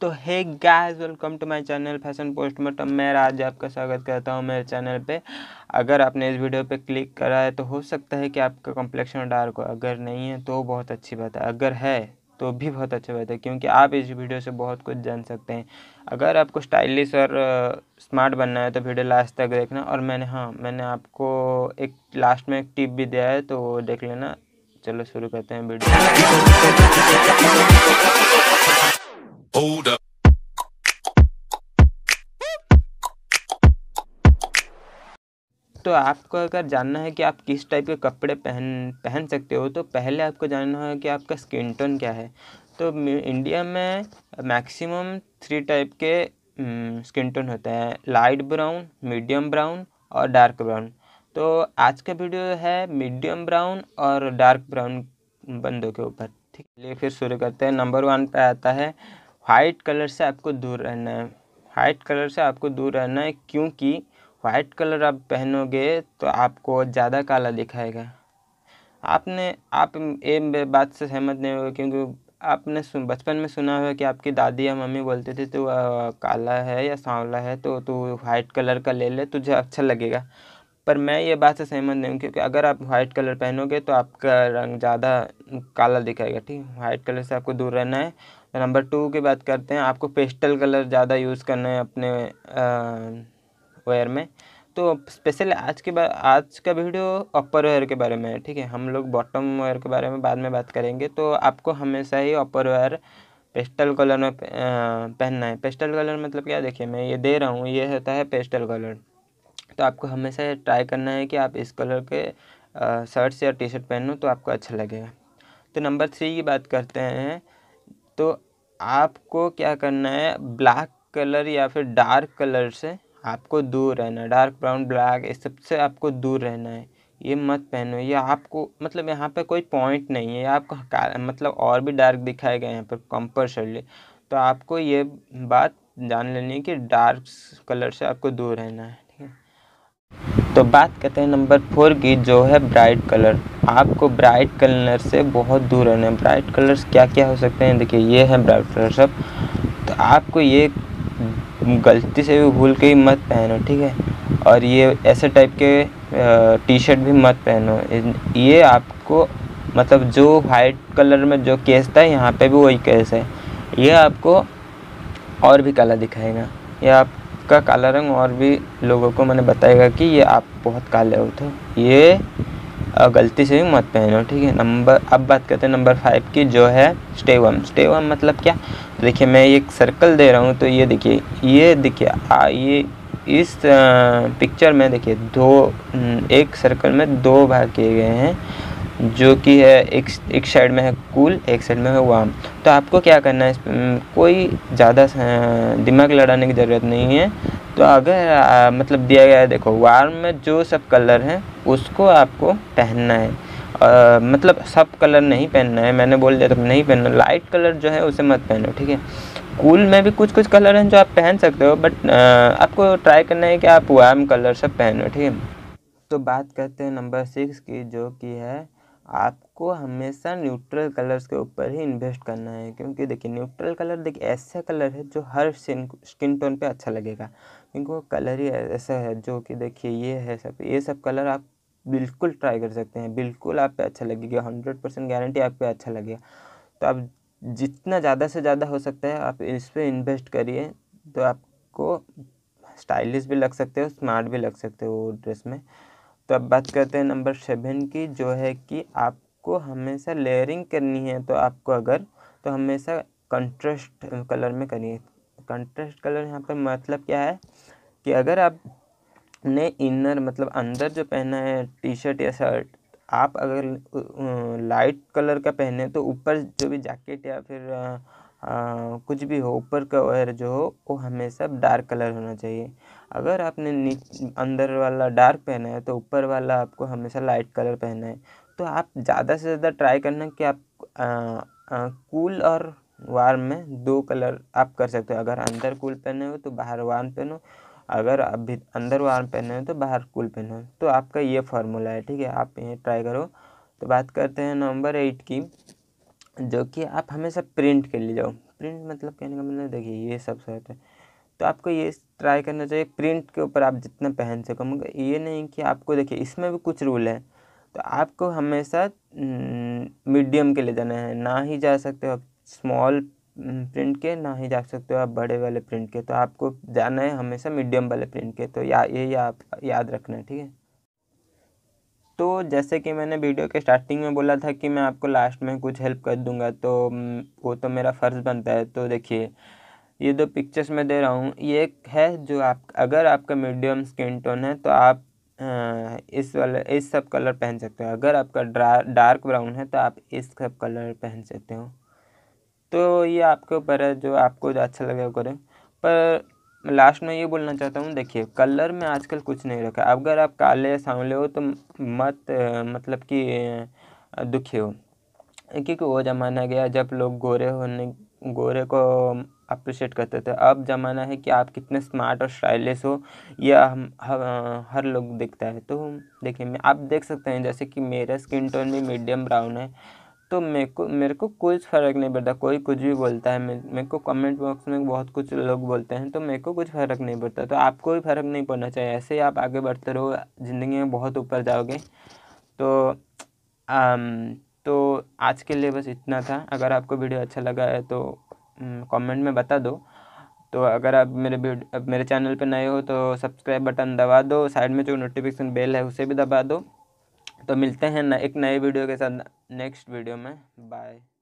तो hey guys welcome to my channel fashion postmortem मैं राज आपका स्वागत करता हूं मेरे चैनल पे अगर आपने इस वीडियो पे क्लिक करा है तो हो सकता है कि आपका कॉम्प्लेक्शन डार्क हो अगर नहीं है तो बहुत अच्छी बात है अगर है तो भी बहुत अच्छी बात है क्योंकि आप इस वीडियो से बहुत कुछ जान सकते हैं अगर आपको स्टाइलिश और स्मार्ट बनना है तो वीडियो लास्ट तक देखना और मैंने हाँ मैंने आपको एक लास्ट में एक टिप भी दिया है तो देख लेना चलो शुरू करते हैं वीडियो Hold up. तो आपको अगर जानना है कि आप किस टाइप के कपड़े पहन पहन सकते हो तो पहले आपको जानना है कि आपका स्किन टोन क्या है तो इंडिया में मैक्सिमम थ्री टाइप के स्किन हम्म, टोन होते हैं लाइट ब्राउन मीडियम ब्राउन और डार्क ब्राउन तो आज का वीडियो है मीडियम ब्राउन और डार्क ब्राउन बंदों के ऊपर ठीक है फिर शुरू करते हैं नंबर वन पे आता है वाइट कलर से आपको दूर रहना है वाइट कलर से आपको दूर रहना है क्योंकि वाइट कलर आप पहनोगे तो आपको ज़्यादा काला दिखाएगा आपने आप ये बात से सहमत नहीं होगा क्योंकि आपने सुन बचपन में सुना हुआ कि आपकी दादी या मम्मी बोलते थे तो काला है या सांवला है तो तू वाइट कलर का ले ले तुझे अच्छा लगेगा पर मैं ये बात से सहमत नहीं हूँ क्योंकि अगर आप वाइट कलर पहनोगे तो आपका रंग ज़्यादा काला दिखाएगा ठीक है वाइट कलर से आपको दूर रहना है तो नंबर टू की बात करते हैं आपको पेस्टल कलर ज़्यादा यूज़ करना है अपने वेयर में तो स्पेशल आज के आज का वीडियो अपर वेयर के बारे में है ठीक है हम लोग बॉटम वेयर के बारे में बाद में बात करेंगे तो आपको हमेशा ही अपर वेयर पेस्टल कलर में पहनना है पेस्टल कलर मतलब क्या देखिए मैं ये दे रहा हूँ ये होता है पेस्टल कलर तो आपको हमेशा ट्राई करना है कि आप इस कलर के शर्ट्स या टी शर्ट पहनो तो आपको अच्छा लगेगा तो नंबर थ्री की बात करते हैं तो आपको क्या करना है ब्लैक कलर या फिर डार्क कलर से आपको दूर रहना है डार्क ब्राउन ब्लैक इस सबसे आपको दूर रहना है ये मत पहनो ये आपको मतलब यहाँ पे कोई पॉइंट नहीं है आपको मतलब और भी डार्क दिखाए गए यहाँ पर कंपल्सरली तो आपको ये बात जान लेनी है कि डार्क कलर से आपको दूर रहना है तो बात करते हैं नंबर फोर की जो है ब्राइट कलर आपको ब्राइट कलर से बहुत दूर रहना है ब्राइट कलर्स क्या क्या हो सकते हैं देखिए ये है ब्राइट कलर सब तो आपको ये गलती से भी भूल के ही मत पहनो ठीक है और ये ऐसे टाइप के टी शर्ट भी मत पहनो ये आपको मतलब जो वाइट कलर में जो केस था यहाँ पे भी वही केस है ये आपको और भी काला दिखाएगा ये आप का काला रंग और भी लोगों को मैंने बताएगा कि ये आप बहुत काले हो तो ये गलती से भी मत पहनो ठीक है नंबर अब बात करते हैं नंबर फाइव की जो है स्टेवम स्टेवम मतलब क्या तो देखिए मैं एक सर्कल दे रहा हूँ तो ये देखिए ये देखिए ये इस पिक्चर में देखिए दो एक सर्कल में दो भाग किए गए हैं जो कि है एक एक साइड में है कूल एक साइड में है वार्म तो आपको क्या करना है कोई ज़्यादा दिमाग लड़ाने की ज़रूरत नहीं है तो अगर मतलब दिया गया है देखो वार्म में जो सब कलर हैं उसको आपको पहनना है आ, मतलब सब कलर नहीं पहनना है मैंने बोल दिया तो नहीं पहनना लाइट कलर जो है उसे मत पहनो ठीक है कूल में भी कुछ कुछ कलर हैं जो आप पहन सकते हो बट आपको ट्राई करना है कि आप वार्म कलर सब पहनो ठीक है तो बात करते हैं नंबर सिक्स की जो कि है आपको हमेशा न्यूट्रल कलर्स के ऊपर ही इन्वेस्ट करना है क्योंकि देखिए न्यूट्रल कलर देखिए ऐसा कलर है जो हर स्किन स्किन टोन पे अच्छा लगेगा क्योंकि वो कलर ही ऐसा है जो कि देखिए ये है सब ये सब कलर आप बिल्कुल ट्राई कर सकते हैं बिल्कुल आप पे अच्छा लगेगा हंड्रेड परसेंट गारंटी आप पे अच्छा लगेगा तो आप जितना ज़्यादा से ज़्यादा हो सकता है आप इस पर इन्वेस्ट करिए तो आपको स्टाइलिश भी लग सकते हो स्मार्ट भी लग सकते हो ड्रेस में तो अब बात करते हैं नंबर सेवन की जो है कि आपको हमेशा लेयरिंग करनी है तो आपको अगर तो हमेशा कंट्रास्ट कलर में करनी है कंट्रास्ट कलर यहाँ पर मतलब क्या है कि अगर आपने इनर मतलब अंदर जो पहना है टी शर्ट या शर्ट आप अगर लाइट कलर का पहने तो ऊपर जो भी जैकेट या फिर आ, आ, कुछ भी हो ऊपर का वेयर जो हो वो हमेशा डार्क कलर होना चाहिए अगर आपने अंदर वाला डार्क पहना है तो ऊपर वाला आपको हमेशा लाइट कलर पहना है तो आप ज़्यादा से ज़्यादा ट्राई करना कि आप कूल और वार्म में दो कलर आप कर सकते हो अगर अंदर कूल पहने हो तो बाहर वार्म पहनो अगर आप भी अंदर वार्म पहने हो तो बाहर कूल पहनो तो आपका ये फार्मूला है ठीक है आप ये ट्राई करो तो बात करते हैं नंबर एट की जो कि आप हमेशा प्रिंट के लिए जाओ प्रिंट मतलब कहने का मतलब देखिए ये सब शर्ट है तो आपको ये ट्राई करना चाहिए प्रिंट के ऊपर आप जितना पहन सको मगर ये नहीं कि आपको देखिए इसमें भी कुछ रूल है तो आपको हमेशा मीडियम हम्म, के ले जाना है ना ही जा सकते हो आप स्मॉल हम्म, प्रिंट के ना ही जा सकते हो आप बड़े वाले प्रिंट के तो आपको जाना है हमेशा मीडियम वाले प्रिंट के तो या ये या, आप याद रखना है ठीक है तो जैसे कि मैंने वीडियो के स्टार्टिंग में बोला था कि मैं आपको लास्ट में कुछ हेल्प कर दूंगा तो हम्म, वो तो मेरा फ़र्ज़ बनता है तो देखिए ये दो पिक्चर्स मैं दे रहा हूँ ये एक है जो आप अगर आपका मीडियम स्किन टोन है तो आप इस वाले इस सब कलर पहन सकते हो अगर आपका डार्क ब्राउन है तो आप इस सब कलर पहन सकते हो तो ये आपके ऊपर है जो आपको जो अच्छा लगे वो करें पर लास्ट में ये बोलना चाहता हूँ देखिए कलर में आजकल कुछ नहीं रखा अगर आप काले सांवले हो तो मत मतलब कि दुखी हो क्योंकि वो ज़माना गया जब लोग गोरे होने गोरे को अप्रिशिएट करते थे अब ज़माना है कि आप कितने स्मार्ट और स्टाइलिश हो यह हम हर, हर लोग देखता है तो देखिए मैं आप देख सकते हैं जैसे कि मेरा स्किन टोन भी मीडियम ब्राउन है तो मेरे को मेरे को कुछ फ़र्क नहीं पड़ता कोई कुछ भी बोलता है मेरे को कमेंट बॉक्स में बहुत कुछ लोग बोलते हैं तो मेरे को कुछ फ़र्क नहीं पड़ता तो आपको भी फ़र्क नहीं पड़ना चाहिए ऐसे ही आप आगे बढ़ते रहो ज़िंदगी में बहुत ऊपर जाओगे तो आम, तो आज के लिए बस इतना था अगर आपको वीडियो अच्छा लगा है तो कमेंट हम्म, में बता दो तो अगर आप मेरे अब मेरे चैनल पर नए हो तो सब्सक्राइब बटन दबा दो साइड में जो नोटिफिकेशन बेल है उसे भी दबा दो तो मिलते हैं न, एक नए वीडियो के साथ नेक्स्ट वीडियो में बाय